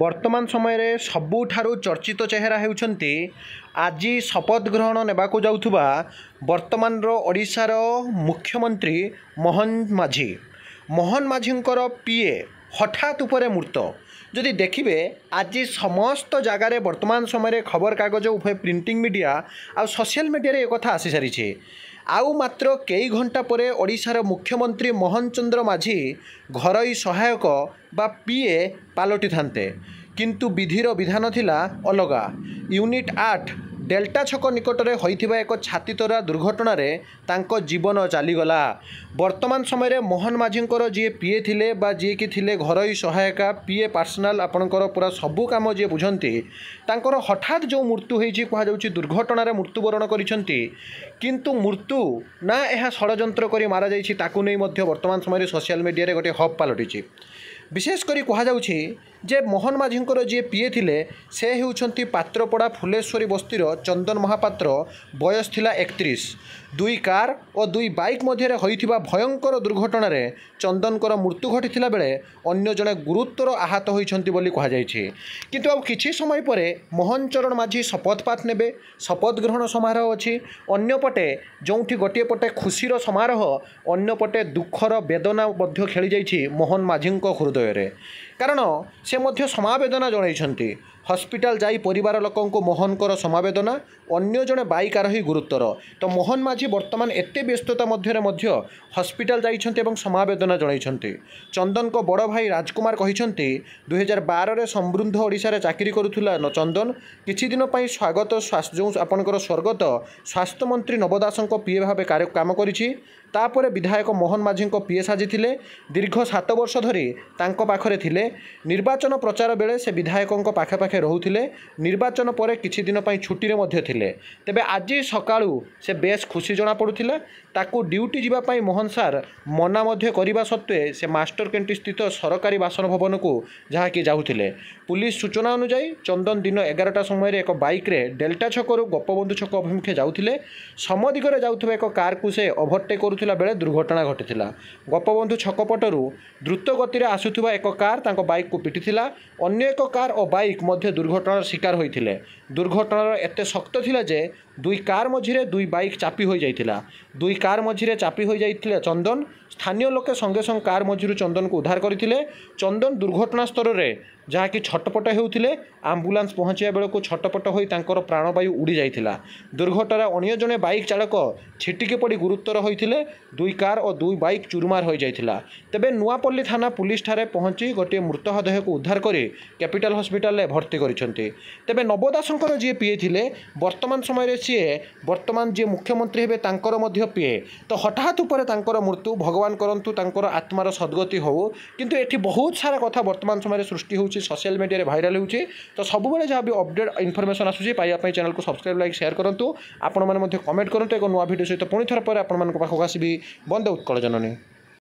ବର୍ତ୍ତମାନ ସମୟରେ ସବୁଠାରୁ ଚର୍ଚ୍ଚିତ ଚେହେରା ହେଉଛନ୍ତି ଆଜି ଶପଥ ଗ୍ରହଣ ନେବାକୁ ଯାଉଥିବା ବର୍ତ୍ତମାନର ଓଡ଼ିଶାର ମୁଖ୍ୟମନ୍ତ୍ରୀ ମୋହନ ମାଝୀ ମୋହନ ମାଝୀଙ୍କର ପିଏ হঠাৎ উপরে মূর্ত যদি দেখিবে আজি সমস্ত জায়গায় বর্তমান সময়ের কাগজ উভয় প্রিন্টিং মিডিয়া আর সোশিয়াল মিডিয়ায় একথা আসি সারিছে আউ মাত্র কেই ঘণ্টা পরে ওড়িশার মুখ্যমন্ত্রী মোহন চন্দ্র মাঝি ঘরোই সহায়ক বা পিএ পালটি থাকে কিন্তু বিধির বিধান লা অলগা ইউনিট আট ଡେଲ୍ଟା ଛକ ନିକଟରେ ହୋଇଥିବା ଏକ ଛାତିତୋରା ଦୁର୍ଘଟଣାରେ ତାଙ୍କ ଜୀବନ ଚାଲିଗଲା ବର୍ତ୍ତମାନ ସମୟରେ ମୋହନ ମାଝୀଙ୍କର ଯିଏ ପିଏ ଥିଲେ ବା ଯିଏକି ଥିଲେ ଘରୋଇ ସହାୟିକା ପିଏ ପାର୍ସନାଲ୍ ଆପଣଙ୍କର ପୁରା ସବୁ କାମ ଯିଏ ବୁଝନ୍ତି ତାଙ୍କର ହଠାତ୍ ଯେଉଁ ମୃତ୍ୟୁ ହୋଇଛି କୁହାଯାଉଛି ଦୁର୍ଘଟଣାରେ ମୃତ୍ୟୁବରଣ କରିଛନ୍ତି କିନ୍ତୁ ମୃତ୍ୟୁ ନା ଏହା ଷଡ଼ଯନ୍ତ୍ର କରି ମାରାଯାଇଛି ତାକୁ ନେଇ ମଧ୍ୟ ବର୍ତ୍ତମାନ ସମୟରେ ସୋସିଆଲ୍ ମିଡ଼ିଆରେ ଗୋଟିଏ ହବ୍ ପାଲଟିଛି ବିଶେଷ କରି କୁହାଯାଉଛି ଯେ ମୋହନ ମାଝୀଙ୍କର ଯିଏ ପିଏ ଥିଲେ ସେ ହେଉଛନ୍ତି ପାତ୍ରପଡ଼ା ଫୁଲେଶ୍ୱରୀ ବସ୍ତିର ଚନ୍ଦନ ମହାପାତ୍ର ବୟସ ଥିଲା ଏକତିରିଶ ଦୁଇ କାର୍ ଓ ଦୁଇ ବାଇକ୍ ମଧ୍ୟରେ ହୋଇଥିବା ଭୟଙ୍କର ଦୁର୍ଘଟଣାରେ ଚନ୍ଦନଙ୍କର ମୃତ୍ୟୁ ଘଟିଥିଲା ବେଳେ ଅନ୍ୟ ଜଣେ ଗୁରୁତ୍ୱର ଆହତ ହୋଇଛନ୍ତି ବୋଲି କୁହାଯାଇଛି କିନ୍ତୁ ଆଉ କିଛି ସମୟ ପରେ ମୋହନ ଚରଣ ମାଝୀ ଶପଥପାଠ ନେବେ ଶପଥ ଗ୍ରହଣ ସମାରୋହ ଅଛି ଅନ୍ୟପଟେ ଯେଉଁଠି ଗୋଟିଏ ପଟେ ଖୁସିର ସମାରୋହ ଅନ୍ୟପଟେ ଦୁଃଖର ବେଦନା ମଧ୍ୟ ଖେଳିଯାଇଛି ମୋହନ ମାଝୀଙ୍କ ହୃଦୟରେ କାରଣ ସେ ମଧ୍ୟ ସମାବେଦନା ଜଣାଇଛନ୍ତି হসপিটাল যাই পরিবার লোকঙ্কু মোহনকর সমবেদনা অন্য জনে বাইক আরোহী গুরুতর তো মোহন মাঝি বর্তমান এতে ব্যস্ততা মধ্যে মধ্য হসপিটাল যাই এবং সমাবেদনা জনাইছেন চন্দনক বড় ভাই রাজকুমার কিন্তু দুই হাজার বারে সমৃদ্ধ ওড়শার চাকরি করুলা চন্দন কিছুদিন স্বাগত যে আপনার স্বর্গত স্বাস্থ্যমন্ত্রী নবদাসঙ্ক পিএ ভাবে কাম করেছি তাপরে বিধায়ক মোহন মাঝিঙ্ক পিএ সাজিলে দীর্ঘ সাত বর্ষ ধরে তাঁর পাখে লে নির্বাচন প্রচার বেড়ে সে বিধায়কঙ্ক পাখাপাখি ପାଖେ ରହୁଥିଲେ ନିର୍ବାଚନ ପରେ କିଛି ଦିନ ପାଇଁ ଛୁଟିରେ ମଧ୍ୟ ଥିଲେ ତେବେ ଆଜି ସକାଳୁ ସେ ବେଶ୍ ଖୁସି ଜଣାପଡ଼ୁଥିଲା ତାକୁ ଡ୍ୟୁଟି ଯିବା ପାଇଁ ମୋହନ ସାର୍ ମନା ମଧ୍ୟ କରିବା ସତ୍ତ୍ୱେ ସେ ମାଷ୍ଟର କ୍ୟାଣ୍ଟିନ୍ ସ୍ଥିତ ସରକାରୀ ବାସନଭବନକୁ ଯାହାକି ଯାଉଥିଲେ ପୁଲିସ ସୂଚନା ଅନୁଯାୟୀ ଚନ୍ଦନ ଦିନ ଏଗାରଟା ସମୟରେ ଏକ ବାଇକ୍ରେ ଡେଲ୍ଟା ଛକରୁ ଗୋପବନ୍ଧୁ ଛକ ଅଭିମୁଖେ ଯାଉଥିଲେ ସମ ଦିଗରେ ଯାଉଥିବା ଏକ କାର୍କୁ ସେ ଓଭରଟେକ୍ କରୁଥିଲା ବେଳେ ଦୁର୍ଘଟଣା ଘଟିଥିଲା ଗୋପବନ୍ଧୁ ଛକ ପଟରୁ ଦ୍ରୁତ ଗତିରେ ଆସୁଥିବା ଏକ କାର୍ ତାଙ୍କ ବାଇକ୍କୁ ପିଟିଥିଲା ଅନ୍ୟ ଏକ କାର୍ ଓ ବାଇକ୍ ମଧ୍ୟ ମଧ୍ୟ ଦୁର୍ଘଟଣାର ଶିକାର ହୋଇଥିଲେ ଦୁର୍ଘଟଣାର ଏତେ ଶକ୍ତ ଥିଲା ଯେ দুই কার মঝিরে দুই বাইক চাপি হয়ে যাই দুই কার মঝিরে চাপি হয়ে যাই চন্দন স্থানীয় লোকে সঙ্গে সঙ্গে কার মঝিরু চন্দনকে উদ্ধার করে চন্দন দুর্ঘটনা স্তরের ଯାହାକି ଛଟପଟ ହେଉଥିଲେ ଆମ୍ବୁଲାନ୍ସ ପହଞ୍ଚିବା ବେଳକୁ ଛଟପଟ ହୋଇ ତାଙ୍କର ପ୍ରାଣବାୟୁ ଉଡ଼ିଯାଇଥିଲା ଦୁର୍ଘଟଣାରେ ଅନ୍ୟ ଜଣେ ବାଇକ୍ ଚାଳକ ଛିଟିକି ପଡ଼ି ଗୁରୁତର ହୋଇଥିଲେ ଦୁଇ କାର୍ ଓ ଦୁଇ ବାଇକ୍ ଚୁରମାର ହୋଇଯାଇଥିଲା ତେବେ ନୂଆପଲ୍ଲୀ ଥାନା ପୁଲିସ୍ ଠାରେ ପହଞ୍ଚି ଗୋଟିଏ ମୃତଦେହକୁ ଉଦ୍ଧାର କରି କ୍ୟାପିଟାଲ ହସ୍ପିଟାଲରେ ଭର୍ତ୍ତି କରିଛନ୍ତି ତେବେ ନବ ଦାସଙ୍କର ଯିଏ ପିଏ ଥିଲେ ବର୍ତ୍ତମାନ ସମୟରେ ସିଏ ବର୍ତ୍ତମାନ ଯିଏ ମୁଖ୍ୟମନ୍ତ୍ରୀ ହେବେ ତାଙ୍କର ମଧ୍ୟ ପିଏ ତ ହଠାତ୍ ଉପରେ ତାଙ୍କର ମୃତ୍ୟୁ ଭଗବାନ କରନ୍ତୁ ତାଙ୍କର ଆତ୍ମାର ସଦ୍ଗତି ହେଉ କିନ୍ତୁ ଏଠି ବହୁତ ସାରା କଥା ବର୍ତ୍ତମାନ ସମୟରେ ସୃଷ୍ଟି ହେଉଛି ସୋସିଆଲ ମିଡ଼ିଆରେ ଭାଇରାଲ୍ ହେଉଛି ତ ସବୁବେଳେ ଯାହା ବି ଅପଡ଼େଟ୍ ଇନଫର୍ମେସନ୍ ଆସୁଛି ପାଇବା ପାଇଁ ଚ୍ୟାନେଲକୁ ସବସ୍କ୍ରାଇବ୍ ଲାଇକ୍ ସେୟାର କରନ୍ତୁ ଆପଣମାନେ ମଧ୍ୟ କମେଣ୍ଟ କରନ୍ତୁ ଏକ ନୂଆ ଭିଡ଼ିଓ ସହିତ ପୁଣି ଥର ପରେ ଆପଣମାନଙ୍କ ପାଖକୁ ଆସିବି ବନ୍ଦେ ଉତ୍କଳ ଜନନୀ